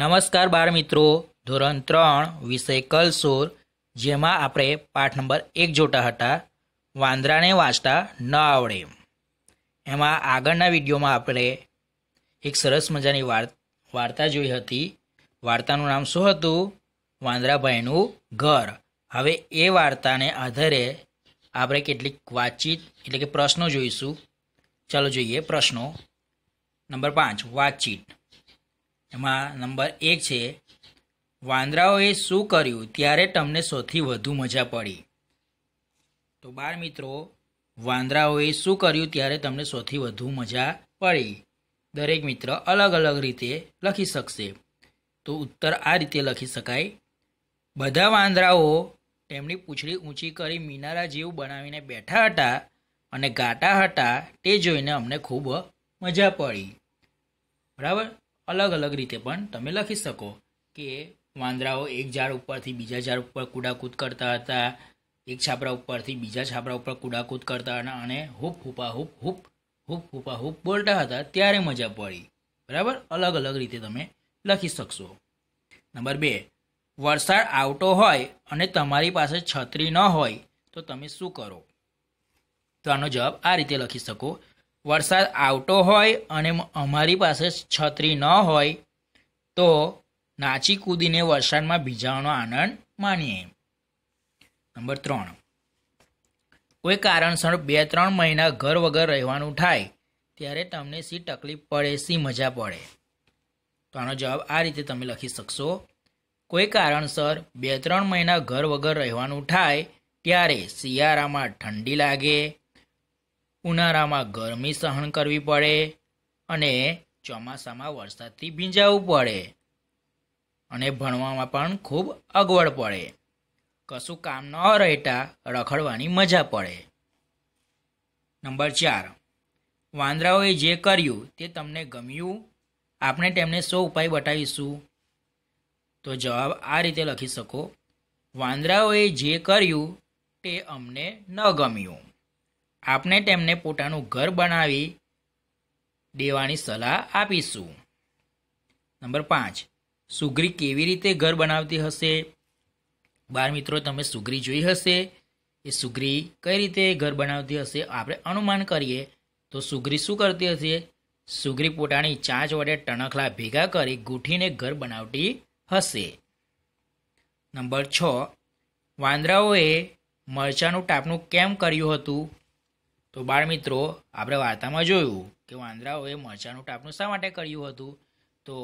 નમસ્કાર બાળ મિત્રો ધોરણ ત્રણ વિષય કલસુર જેમાં આપણે પાઠ નંબર એક જોતા હતા વાંદરાને વાંચતા ન આવડે એમાં આગળના વિડીયોમાં આપણે એક સરસ મજાની વાર્તા જોઈ હતી વાર્તાનું નામ શું હતું વાંદરાભાઈનું ઘર હવે એ વાર્તાને આધારે આપણે કેટલીક વાતચીત એટલે કે પ્રશ્નો જોઈશું ચાલો જોઈએ પ્રશ્નો નંબર પાંચ વાતચીત એમાં નંબર એક છે વાંદરાઓએ શું કર્યું ત્યારે તમને સૌથી વધુ મજા પડી તો બાર મિત્રો વાંદરાઓએ શું કર્યું ત્યારે તમને સૌથી વધુ મજા પડી દરેક મિત્ર અલગ અલગ રીતે લખી શકશે તો ઉત્તર આ રીતે લખી શકાય બધા વાંદરાઓ તેમની પૂંછડી ઊંચી કરી મિનારા જેવું બનાવીને બેઠા હતા અને ગાટા હતા તે જોઈને અમને ખૂબ મજા પડી બરાબર અલગ અલગ રીતે પણ તમે લખી શકો કે વાંદરાઓ એક ઝાડ ઉપરથી બીજા ઝાડ ઉપર કુડાકૂદ કરતા હતા એક છાપરા ઉપરથી બીજા છાપરા ઉપર કુડાકૂદ કરતા હતા અને હુપ હૂપા હુપ હુપ હુપ હૂપા હુપ બોલતા હતા ત્યારે મજા પડી બરાબર અલગ અલગ રીતે તમે લખી શકશો નંબર બે વરસાદ આવતો હોય અને તમારી પાસે છત્રી ન હોય તો તમે શું કરો તો આનો જવાબ આ રીતે લખી શકો વરસાદ આવતો હોય અને અમારી પાસે છત્રી ન હોય તો નાચી કૂદીને વરસાદમાં ભીજાવાનો આનંદ માણીએ નંબર ત્રણ કોઈ કારણસર બે ત્રણ મહિના ઘર વગર રહેવાનું થાય ત્યારે તમને સી તકલીફ પડે સી મજા પડે તો આનો જવાબ આ રીતે તમે લખી શકશો કોઈ કારણસર બે ત્રણ મહિના ઘર વગર રહેવાનું થાય ત્યારે શિયાળામાં ઠંડી લાગે ઉનાળામાં ગરમી સહન કરવી પડે અને ચોમાસામાં વરસાદથી ભીંજાવું પડે અને ભણવામાં પણ ખૂબ અગવડ પડે કશું કામ ન રહેતા રખડવાની મજા પડે નંબર ચાર વાંદરાઓએ જે કર્યું તે તમને ગમ્યું આપણે તેમને સો ઉપાય બતાવીશું તો જવાબ આ રીતે લખી શકો વાંદરાઓએ જે કર્યું તે અમને ન ગમ્યું આપને તેમને પોતાનું ઘર બનાવી દેવાની સલાહ આપીશું નંબર પાંચ સુઘરી કેવી રીતે ઘર બનાવતી હશે બાર મિત્રો તમે સુઘરી જોઈ હશે એ સુઘરી કઈ રીતે ઘર બનાવતી હશે આપણે અનુમાન કરીએ તો સુઘરી શું કરતી હશે સુઘરી પોતાની ચાંચ વડે ટણખલા ભેગા કરી ગૂંઠીને ઘર બનાવતી હશે નંબર છ વાંદરાઓએ મરચાંનું ટાપનું કેમ કર્યું હતું તો બાળ મિત્રો આપણે વાર્તામાં જોયું કે વાંદરાઓએ મરચાંનું ટાપણું શા માટે કર્યું હતું તો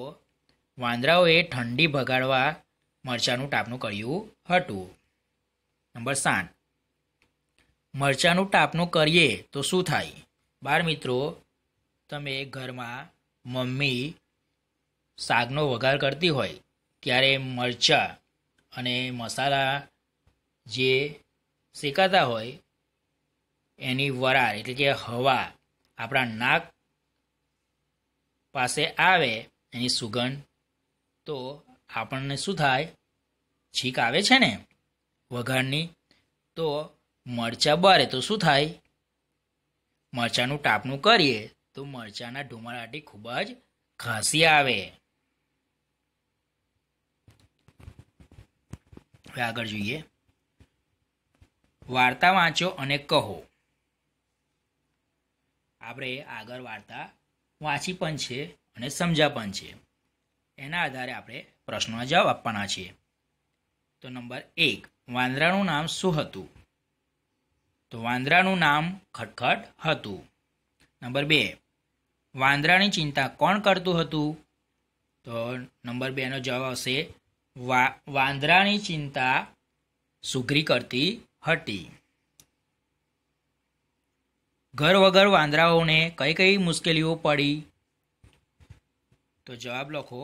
વાંદરાઓએ ઠંડી ભગાડવા મરચાંનું ટાપનું કર્યું હતું નંબર સાત મરચાંનું ટાપનું કરીએ તો શું થાય બાળ મિત્રો તમે ઘરમાં મમ્મી શાકનો વઘાર કરતી હોય ત્યારે મરચાં અને મસાલા જે શેકાતા હોય એની વરાળ એટલે કે હવા આપણા નાક પાસે આવે એની સુગંધ તો આપણને શું થાય છીક આવે છે ને વઘારની તો મરચાં બારે તો શું થાય મરચાંનું ટાપણું કરીએ તો મરચાંના ઢુમાડાટી ખૂબ જ ઘાસી આવે હવે આગળ જોઈએ વાર્તા વાંચો અને કહો આપણે આગળ વાર્તા વાંચી પણ છે અને સમજ્યા પણ છે એના આધારે આપણે પ્રશ્નોના જવાબ આપવાના છીએ તો નંબર એક વાંદરાનું નામ શું હતું તો વાંદરાનું નામ ખટખટ હતું નંબર બે વાંદરાની ચિંતા કોણ કરતું હતું તો નંબર બેનો જવાબ આવશે વાંદરાની ચિંતા સુઘરી કરતી હતી ઘર વગર વાંદરાઓને કઈ કઈ મુશ્કેલીઓ પડી તો જવાબ લખો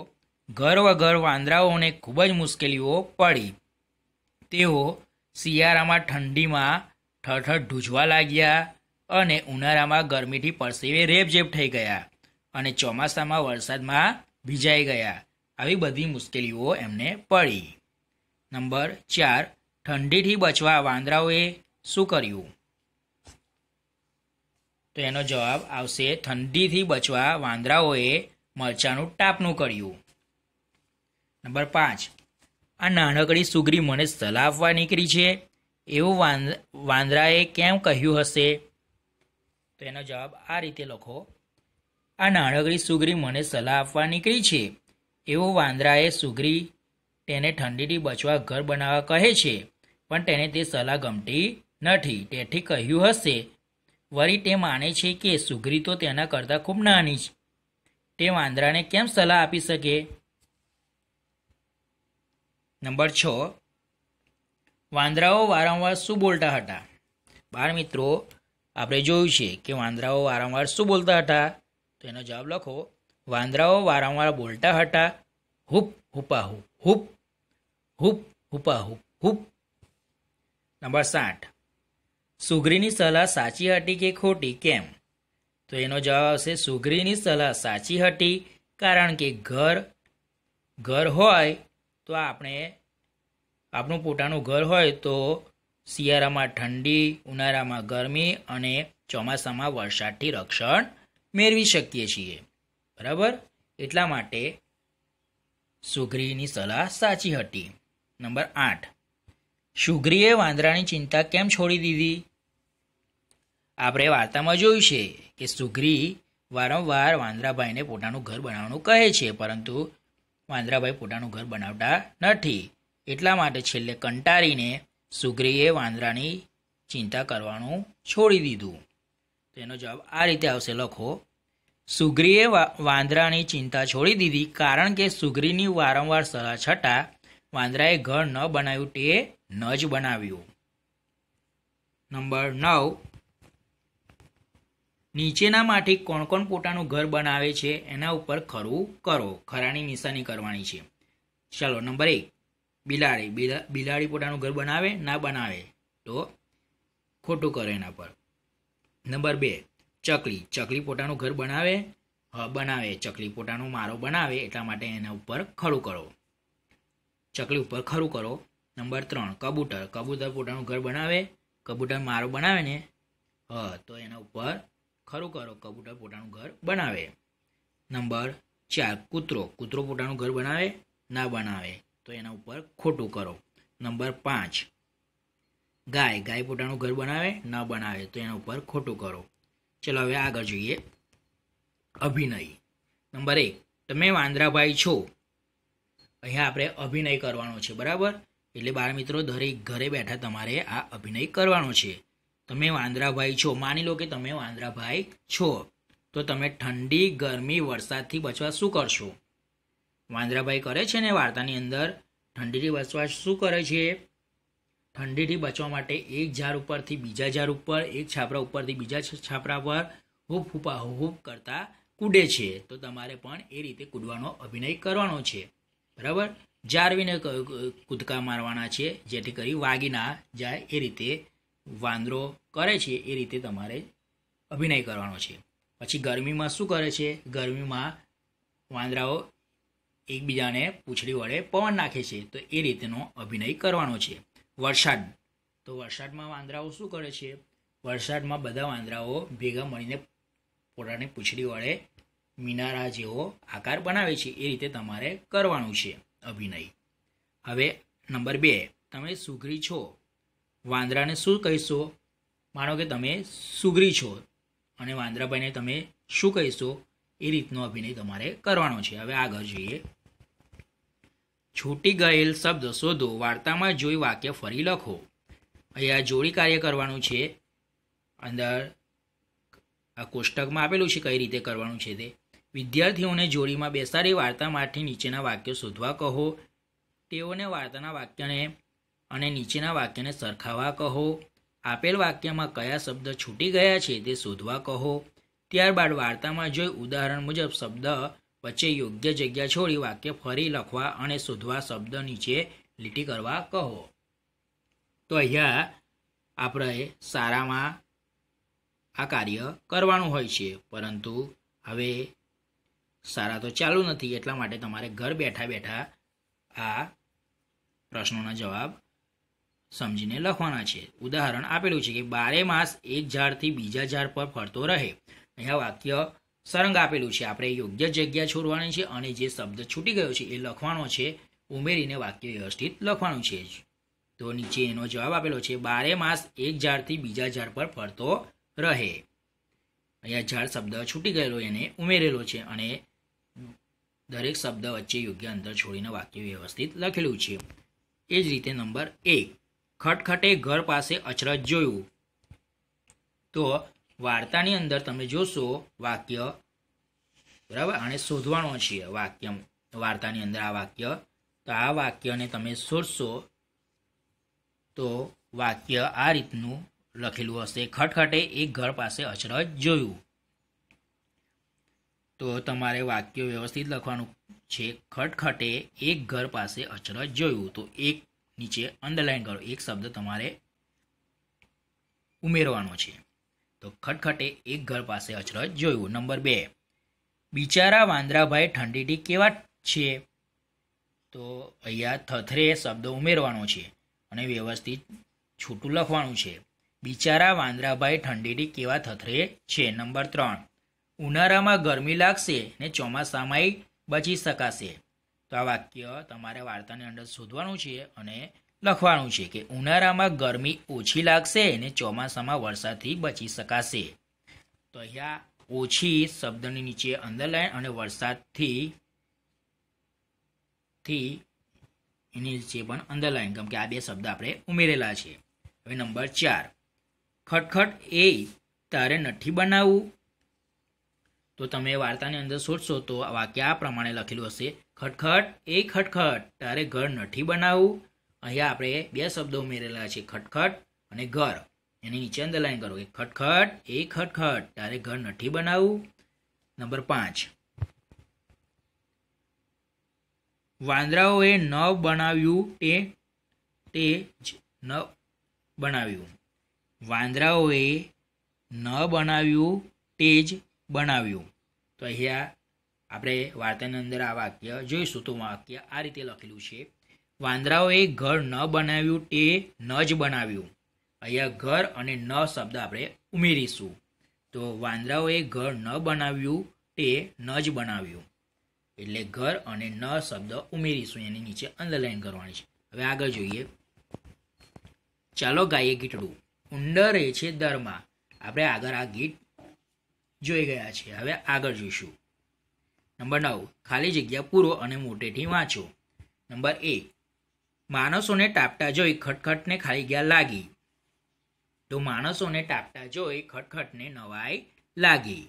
ઘર વગર વાંદરાઓને ખૂબ જ મુશ્કેલીઓ પડી તેઓ શિયાળામાં ઠંડીમાં ઠઠઠ ધૂજવા લાગ્યા અને ઉનાળામાં ગરમીથી પરસેવે રેપઝેપ થઈ ગયા અને ચોમાસામાં વરસાદમાં ભીજાઈ ગયા આવી બધી મુશ્કેલીઓ એમને પડી નંબર ચાર ઠંડીથી બચવા વાંદરાઓએ શું કર્યું તો એનો જવાબ આવશે ઠંડીથી બચવા વાંદરાઓએ મરચાંનું ટાપનું કર્યું નંબર પાંચ આ નાનકડી સુગરી મને સલાહ આપવા નીકળી છે એવું વાંદરાએ કેમ કહ્યું હશે તો એનો જવાબ આ રીતે લખો આ નાનકડી સુગરી મને સલાહ આપવા નીકળી છે એવું વાંદરાએ સુગરી તેને ઠંડીથી બચવા ઘર બનાવવા કહે છે પણ તેને તે સલાહ ગમતી નથી તેથી કહ્યું હશે વળી તે માને છે કે સુઘરી તો તેના કરતાં ખૂબ નાની છે તે વાંદરાને કેમ સલાહ આપી શકે નંબર છ વાંદરાઓ વારંવાર શું બોલતા હતા બાળ મિત્રો આપણે જોયું છે કે વાંદરાઓ વારંવાર શું બોલતા હતા તો એનો જવાબ લખો વાંદરાઓ વારંવાર બોલતા હતા હુપ હુપાહુ હુપ હુપ હુપાહુ હુપ નંબર સાઠ સુઘરીની સલાહ સાચી હતી કે ખોટી કેમ તો એનો જવાબ આવશે સુઘરીની સલાહ સાચી હતી કારણ કે ઘર ઘર હોય તો આપણે આપણું પોતાનું ઘર હોય તો શિયાળામાં ઠંડી ઉનાળામાં ગરમી અને ચોમાસામાં વરસાદથી રક્ષણ મેળવી શકીએ છીએ બરાબર એટલા માટે સુઘરીની સલાહ સાચી હતી નંબર આઠ સુઘરીએ વાંદરાની ચિંતા કેમ છોડી દીધી આપણે વાર્તામાં જોયું છે કે સુગ્રી વારંવાર વાંદરાભાઈને પોતાનું ઘર બનાવવાનું કહે છે પરંતુ વાંદરાભાઈ પોતાનું ઘર બનાવતા નથી એટલા માટે છેલ્લે કંટાળીને સુગ્રીએ વાંદરાની ચિંતા કરવાનું છોડી દીધું તો એનો જવાબ આ રીતે આવશે લખો સુગ્રીએ વાંદરાની ચિંતા છોડી દીધી કારણ કે સુગ્રીની વારંવાર સલાહ છતાં વાંદરાએ ઘર ન બનાવ્યું તે ન જ બનાવ્યું નંબર નવ નીચેના માટે કોણ કોણ પોતાનું ઘર બનાવે છે એના ઉપર ખરું કરો ખરાની નિશાની કરવાની છે ચાલો નંબર એક બિલાડી બિલા બિલાડી પોતાનું ઘર બનાવે ના બનાવે તો ખોટું કરો એના પર નંબર બે ચકલી ચકલી પોતાનું ઘર બનાવે હ બનાવે ચકલી પોતાનું મારો બનાવે એટલા માટે એના ઉપર ખરું કરો ચકલી ઉપર ખરું કરો નંબર ત્રણ કબૂતર કબૂતર પોતાનું ઘર બનાવે કબૂતર મારો બનાવે ને હા તો એના ઉપર ખરોખરો કબૂતર પોતાનું ઘર બનાવે નંબર ચાર કૂતરો કૂતરો પોતાનું ઘર બનાવે ના બનાવે તો એના ઉપર ખોટું કરો નંબર પાંચ ગાય ગાય પોતાનું ઘર બનાવે ન બનાવે તો એના ઉપર ખોટું કરો ચલો હવે આગળ જોઈએ અભિનય નંબર એક તમે વાંદરાભાઈ છો અહીંયા આપણે અભિનય કરવાનો છે બરાબર એટલે બાળ મિત્રો દરેક ઘરે બેઠા તમારે આ અભિનય કરવાનો છે તમે વાંદરાભાઈ છો માની લો કે તમે વાંદરાભાઈ છો તો તમે ઠંડી ગરમી વરસાદથી બચવા શું કરશો વાંદરાભાઈ કરે છે ને વાર્તાની અંદર ઠંડીથી બચવા શું કરે છે ઠંડીથી બચવા માટે એક ઝાડ ઉપરથી બીજા ઝાર ઉપર એક છાપરા ઉપરથી બીજા છાપરા પર હૂપ હુપા હુપ કરતા કૂડે છે તો તમારે પણ એ રીતે કૂદવાનો અભિનય કરવાનો છે બરાબર જાળવીને કૂદકા મારવાના છે જેથી કરી વાગી ના જાય એ રીતે વાંદરો કરે છે એ રીતે તમારે અભિનય કરવાનો છે પછી ગરમીમાં શું કરે છે ગરમીમાં વાંદરાઓ એકબીજાને પૂંછડી વડે પવન નાખે છે તો એ રીતેનો અભિનય કરવાનો છે વરસાદ તો વરસાદમાં વાંદરાઓ શું કરે છે વરસાદમાં બધા વાંદરાઓ ભેગા મળીને પોતાની પૂંછડી વડે મિનારા જેવો આકાર બનાવે છે એ રીતે તમારે કરવાનું છે અભિનય હવે નંબર બે તમે સુઘરી છો વાંદરાને શું કહીશો માનો કે તમે સુગરી છો અને વાંદરાભાઈને તમે શું કહીશો એ રીતનો અભિનય તમારે કરવાનો છે હવે આગળ જોઈએ છૂટી ગયેલ શબ્દ શોધો વાર્તામાં જોઈ વાક્ય ફરી લખો અહીંયા જોડી કાર્ય કરવાનું છે અંદર આ કોષ્ટકમાં આપેલું છે કઈ રીતે કરવાનું છે તે વિદ્યાર્થીઓને જોડીમાં બેસાડી વાર્તામાંથી નીચેના વાક્યો શોધવા કહો તેઓને વાર્તાના વાક્યને અને નીચેના વાક્યને સરખાવા કહો આપેલ વાક્યમાં કયા શબ્દ છૂટી ગયા છે તે શોધવા કહો ત્યારબાદ વાર્તામાં જોઈ ઉદાહરણ મુજબ શબ્દ વચ્ચે યોગ્ય જગ્યા છોડી વાક્ય ફરી લખવા અને શોધવા શબ્દ નીચે લીટી કરવા કહો તો અહીંયા આપણે સારામાં આ કાર્ય કરવાનું હોય છે પરંતુ હવે સારા તો ચાલુ નથી એટલા માટે તમારે ઘર બેઠા બેઠા આ પ્રશ્નોના જવાબ સમજીને લખવાના છે ઉદાહરણ આપેલું છે કે બારે માસ એક ઝાડથી બીજા ઝાડ પર ફરતો રહે અહીંયા વાક્ય સરંગ આપેલું છે આપણે યોગ્ય જગ્યા છોડવાની છે અને જે શબ્દ છૂટી ગયો છે એ લખવાનો છે ઉમેરીને વાક્ય વ્યવસ્થિત લખવાનું છે તો નીચે એનો જવાબ આપેલો છે બારે માસ એક ઝાડથી બીજા ઝાડ પર ફરતો રહે અહીંયા ઝાડ શબ્દ છૂટી ગયેલો એને ઉમેરેલો છે અને દરેક શબ્દ વચ્ચે યોગ્ય અંતર છોડીને વાક્ય વ્યવસ્થિત લખેલું છે એ જ રીતે નંબર એક ખટખટે ઘર પાસે અચરજ જોયું તો વાર્તાની અંદર તમે જોશો વાક્ય બરાબર આને શોધવાનો છે વાક્ય વાર્તાની અંદર આ વાક્ય તો આ વાક્યને તમે શોધશો તો વાક્ય આ રીતનું લખેલું હશે ખટખટે એક ઘર પાસે અચરજ જોયું તો તમારે વાક્ય વ્યવસ્થિત લખવાનું છે ખટખટે એક ઘર પાસે અચરજ જોયું તો એક નીચે અંડરલાઇન કરો એક શબ્દ તમારે ઉમેરવાનો છે તો ખટખટે એક ઘર પાસે અચરજ જોયું નંબર બે બિચારા વાંદરાભાઈ ઠંડીથી કેવા છે તો અહીંયા થથરે શબ્દ ઉમેરવાનો છે અને વ્યવસ્થિત છૂટું લખવાનું છે બિચારા વાંદરાભાઈ ઠંડીથી કેવા થથરે છે નંબર ત્રણ ઉનાળામાં ગરમી લાગશે ને ચોમાસામાંય બચી શકાશે તો આ વાક્ય તમારે વાર્તાની અંદર શોધવાનું છે અને લખવાનું છે કે ઉનાળામાં ગરમી ઓછી લાગશે અને ચોમાસામાં વરસાદથી બચી શકાશે તો અહીંયા ઓછી શબ્દની નીચે અંડરલાઈન અને વરસાદથી થી એની નીચે પણ અંડરલાઈન કેમ કે આ બે શબ્દ આપણે ઉમેરેલા છે હવે નંબર ચાર ખટખટ એ તારે નથી બનાવવું તો તમે વાર્તાની અંદર શોધશો તો આ વાક્ય આ પ્રમાણે લખેલું હશે ખટખટ એ ખટખટ તારે ઘર નથી બનાવવું અહીંયા આપણે બે શબ્દો ઉમેરેલા છે ખટખટ અને ઘર એની નીચે અંડરલાઈન કરો કે ખટખટ એ ખટખટ તારે ઘર નથી બનાવવું નંબર પાંચ વાંદરાઓએ ન બનાવ્યું તે તે જ ન બનાવ્યું વાંદરાઓએ ન બનાવ્યું તે જ બનાવ્યું તો અહીંયા આપણે વાર્તાની અંદર આ વાક્ય જોઈશું તો વાક્ય આ રીતે લખેલું છે વાંદરાઓએ ઘર ન બનાવ્યું તે ન જ બનાવ્યું અહીંયા ઘર અને ન શબ્દ આપણે ઉમેરીશું તો વાંદરાઓએ ઘર ન બનાવ્યું તે ન જ બનાવ્યું એટલે ઘર અને ન શબ્દ ઉમેરીશું એની નીચે અંડરલાઈન કરવાની છે હવે આગળ જોઈએ ચાલો ગાઈએ ગીટડું ઉંડર એ છે દરમાં આપણે આગળ આ ગીત જોઈ ગયા છે હવે આગળ જોઈશું નંબર નવ ખાલી જગ્યા પૂરો અને મોટેથી વાંચો નંબર એ માણસોને ટાપટા જોઈ ખટખટને ખાલી ગયા લાગી તો માણસોને ટાપટા જોઈ ખટખટને નવાઈ લાગી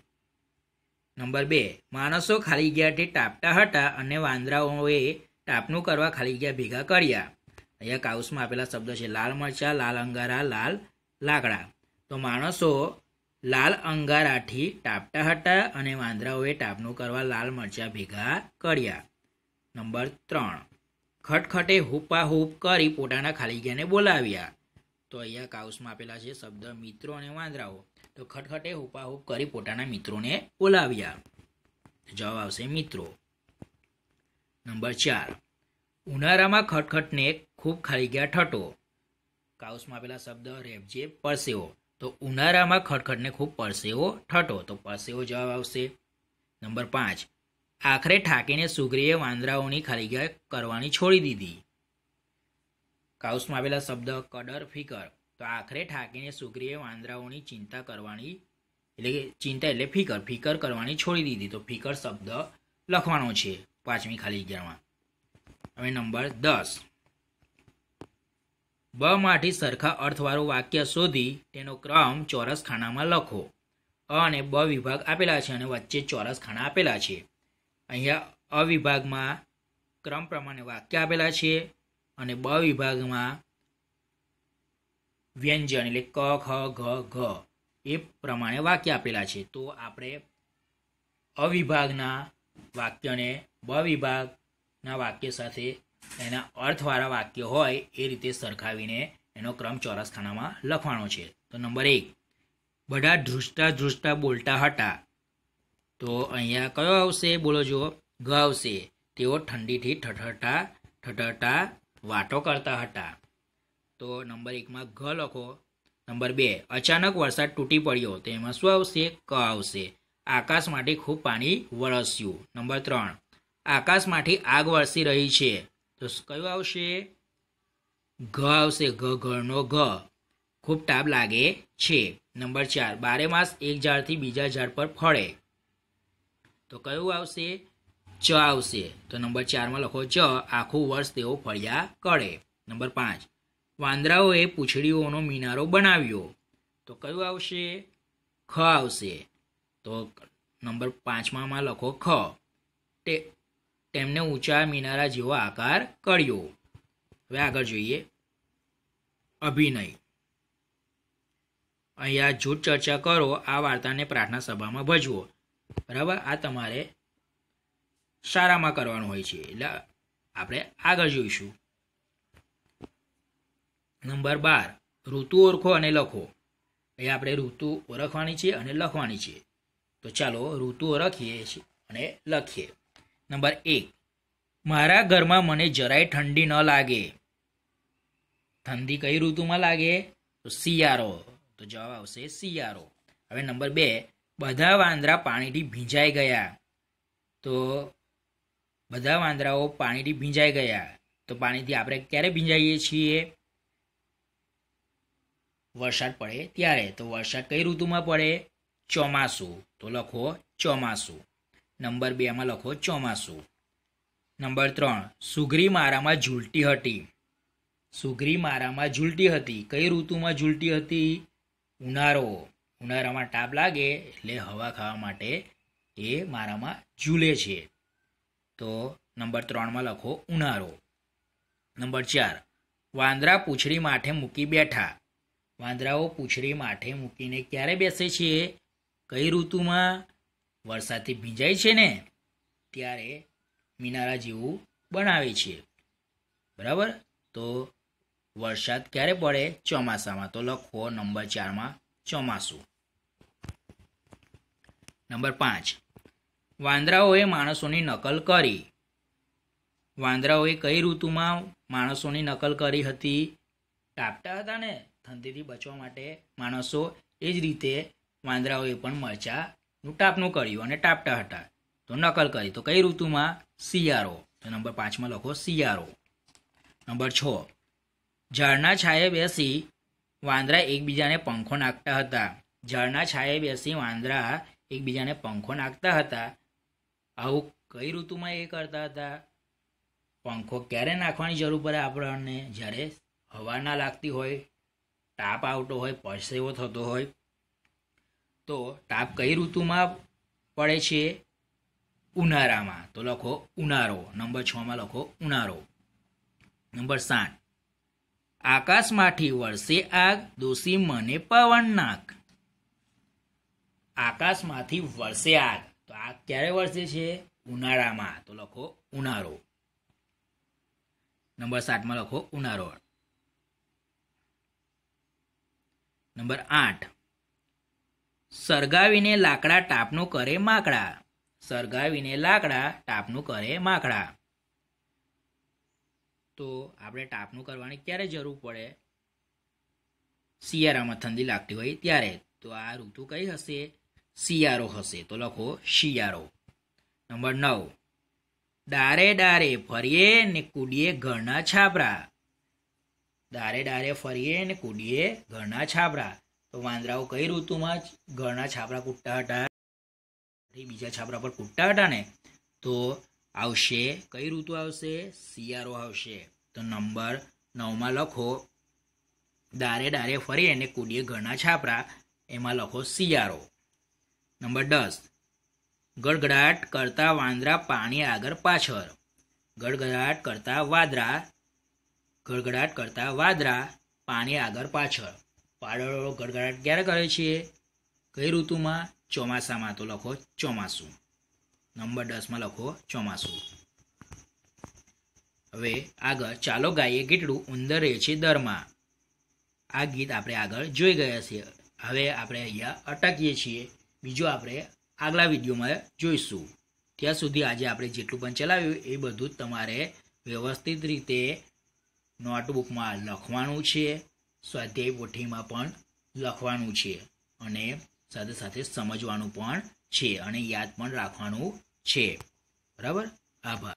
નંબર બે માણસો ખાલી ગયાથી ટાપટા હતા અને વાંદરાઓએ ટાપનું કરવા ખાલી ગયા ભેગા કર્યા અહીંયા કાઉસમાં આપેલા શબ્દ છે લાલ મરચા લાલ અંગારા લાલ લાકડા તો માણસો લાલ અંગારાથી ટાપટા હતા અને વાંદરાઓએ ટાપનું કરવા લાલ મરચાં ભેગા કર્યા નંબર ત્રણ ખટખટે હુપાહૂપ કરી પોતાના ખાલીગ્યાને બોલાવ્યા તો અહીંયા કાઉસમાં આપેલા છે શબ્દ મિત્રો અને વાંદરાઓ તો ખટખટે હુપાહૂપ કરી પોતાના મિત્રોને બોલાવ્યા જવાબ આવશે મિત્રો નંબર ચાર ઉનાળામાં ખટખટને ખૂબ ખાલીગ્યા ઠટો કાઉસમાં આપેલા શબ્દ રેબજે પરસેવો તો ઉનાળામાં ખડખડને ખૂબ પરસેવો ઠટો તો પરસેવો જવાબ આવશે નંબર પાંચ આખરે ઠાકીને સુગ્રીએ વાંદરાઓની ખરીગાય કરવાની છોડી દીધી કાઉસમાં આવેલા શબ્દ કડર ફિકર તો આખરે ઠાકીને સુગ્રીએ વાંદરાઓની ચિંતા કરવાની એટલે કે ચિંતા એટલે ફિકર ફિકર કરવાની છોડી દીધી તો ફિકર શબ્દ લખવાનો છે પાંચમી ખાલી જગ્યામાં હવે નંબર દસ બ માંથી સરખા અર્થવાળું વાક્ય શોધી તેનો ક્રમ ચોરસ ખાનામાં લખો અ અને બ વિભાગ આપેલા છે અને વચ્ચે ચોરસ ખાના આપેલા છે અહીંયા અ વિભાગમાં ક્રમ પ્રમાણે વાક્ય આપેલા છે અને બ વિભાગમાં વ્યંજન એટલે ક ખ ઘ ઘ એ પ્રમાણે વાક્ય આપેલા છે તો આપણે અવિભાગના વાક્યને બ વિભાગના વાક્ય સાથે એના અર્થવાળા વાક્યો હોય એ રીતે સરખાવીને એનો ક્રમ ચોરસ ખાનામાં લખવાનો છે તો નંબર એક બધા ધ્રુજતા ધ્રુષ્ટા બોલતા હતા તો અહીંયા કયો આવશે બોલો જુઓ ગ આવશે તેઓ ઠંડીથી ઠઠરતા ઠઠરતા વાટો કરતા હતા તો નંબર એકમાં ઘ લખો નંબર બે અચાનક વરસાદ તૂટી પડ્યો તેમાં શું આવશે ક આવશે આકાશમાંથી ખૂબ પાણી વરસ્યું નંબર ત્રણ આકાશમાંથી આગ વરસી રહી છે તો કયો આવશે ઘ આવશે ઘ ઘરનો ઘ ખૂબ ટાપ લાગે છે નંબર ચાર બારે માસ એક ઝાડથી બીજા ઝાડ પર ફળે તો કયું આવશે ચ આવશે તો નંબર ચારમાં લખો ચ આખું વર્ષ તેઓ ફળિયા કરે નંબર પાંચ વાંદરાઓએ પૂંછડીઓનો મિનારો બનાવ્યો તો કયું આવશે ખ આવશે તો નંબર પાંચમાં લખો ખ તે તેમને ઊંચા મિનારા જેવો આકાર કર્યો હવે આગળ જોઈએ અભિનય અહીંયા જૂથ ચર્ચા કરો આ વાર્તાને પ્રાર્થના સભામાં ભજવો બરાબર આ તમારે સારામાં કરવાનું હોય છે એટલે આપણે આગળ જોઈશું નંબર બાર ઋતુ ઓળખો અને લખો એ આપણે ઋતુ ઓળખવાની છે અને લખવાની છે તો ચાલો ઋતુ ઓળખીએ છીએ અને લખીએ નંબર એક મારા ઘરમાં મને જરાય ઠંડી ન લાગે ઠંડી કઈ ઋતુમાં લાગે તો શિયાળો તો જવાબ આવશે શિયાળો હવે નંબર બે બધા વાંદરા પાણીથી ભીંજાઈ ગયા તો બધા વાંદરાઓ પાણીથી ભીંજાઈ ગયા તો પાણીથી આપણે ક્યારે ભીંજાઈએ છીએ વરસાદ પડે ત્યારે તો વરસાદ કઈ ઋતુમાં પડે ચોમાસું તો લખો ચોમાસું નંબર બેમાં લખો ચોમાસું નંબર ત્રણ સુઘરી મારામાં ઝૂલટી હતી સુઘરી મારામાં ઝૂલટી હતી કઈ ઋતુમાં ઝૂલટી હતી ઉનાળો ઉનાળામાં ટાપ લાગે એટલે હવા ખાવા માટે એ મારામાં ઝૂલે છે તો નંબર ત્રણમાં લખો ઉનાળો નંબર ચાર વાંદરા પૂંછડી માથે મૂકી બેઠા વાંદરાઓ પૂછડી માથે મૂકીને ક્યારે બેસે છે કઈ ઋતુમાં વરસાદથી ભીંજાય છે ને ત્યારે મિનારા જેવું બનાવે છે બરાબર તો વરસાદ ક્યારે પડે ચોમાસામાં તો લખો નંબર ચારમાં ચોમાસું નંબર પાંચ વાંદરાઓએ માણસોની નકલ કરી વાંદરાઓએ કઈ ઋતુમાં માણસોની નકલ કરી હતી ટાપટા હતા ને ઠંડીથી બચવા માટે માણસો એ જ રીતે વાંદરાઓએ પણ મરચા નું ટાપનું કર્યું અને ટાપટા હતા તો નકલ કરી તો કઈ ઋતુમાં શિયાળો તો નંબર પાંચમાં લખો શિયાળો નંબર છ ઝાડના છાયે બેસી વાંદરા એકબીજાને પંખો નાખતા હતા ઝાડના છાયે બેસી વાંદરા એકબીજાને પંખો નાખતા હતા આવું કઈ ઋતુમાં એ કરતા હતા પંખો ક્યારે નાખવાની જરૂર પડે આપણને જ્યારે હવા ના લાગતી હોય તાપ આવતો હોય પરસેવો થતો હોય તો તાપ કઈ ઋતુમાં પડે છે ઉનાળામાં તો લખો ઉનાળો નંબર છમાં લખો ઉનાળો નંબર સાત આકાશમાંથી વરસે આગ દોષી મને પવન નાક આકાશમાંથી વરસે આગ તો આગ ક્યારે વરસે છે ઉનાળામાં તો લખો ઉનાળો નંબર સાતમાં લખો ઉનાળો નંબર આઠ સરગાવીને લાકડા ટાપનું કરે માકડા સરગાવીને લાકડા ટાપનું કરે માકડા તો આપણે ટાપનું કરવાની ક્યારે જરૂર પડે શિયાળામાં ઠંડી લાગતી હોય ત્યારે તો આ ઋતુ કઈ હશે શિયાળો હશે તો લખો શિયાળો નંબર નવ ડારે ડારે ફરીએ ને કુડીએ ઘરના છાપરા ડારે ડારે ફરીએ ને કુડીએ ઘરના છાપરા તો વાંદરાઓ કઈ ઋતુમાં જ ઘરના છાપરા કૂટતા હતા બીજા છાપરા પર કૂટતા હતા ને તો આવશે કઈ ઋતુ આવશે શિયાળો આવશે તો નંબર નવમાં લખો દારે દારે ફરી અને કૂડીએ ઘરના છાપરા એમાં લખો શિયાળો નંબર દસ ગડગડાટ કરતા વાંદરા પાણી આગળ પાછળ ગડગડાટ કરતા વાદરા ગડગડાટ કરતા વાદરા પાણી આગળ પાછળ પાડળો ગડગડાટ ક્યારે કરે છે કઈ ઋતુમાં ચોમાસામાં તો લખો ચોમાસું નંબર દસમાં લખો ચોમાસું હવે આગળ ચાલો ગાઈએ કેટલું ઉંદર રહે છે દરમાં આ ગીત આપણે આગળ જોઈ ગયા છીએ હવે આપણે અહીંયા અટકીએ છીએ બીજો આપણે આગલા વિડીયોમાં જોઈશું ત્યાં સુધી આજે આપણે જેટલું પણ ચલાવ્યું એ બધું તમારે વ્યવસ્થિત રીતે નોટબુકમાં લખવાનું છે સ્વાધ્યાય પોથીમાં પણ લખવાનું છે અને સાથે સાથે સમજવાનું પણ છે અને યાદ પણ રાખવાનું છે બરાબર આભાર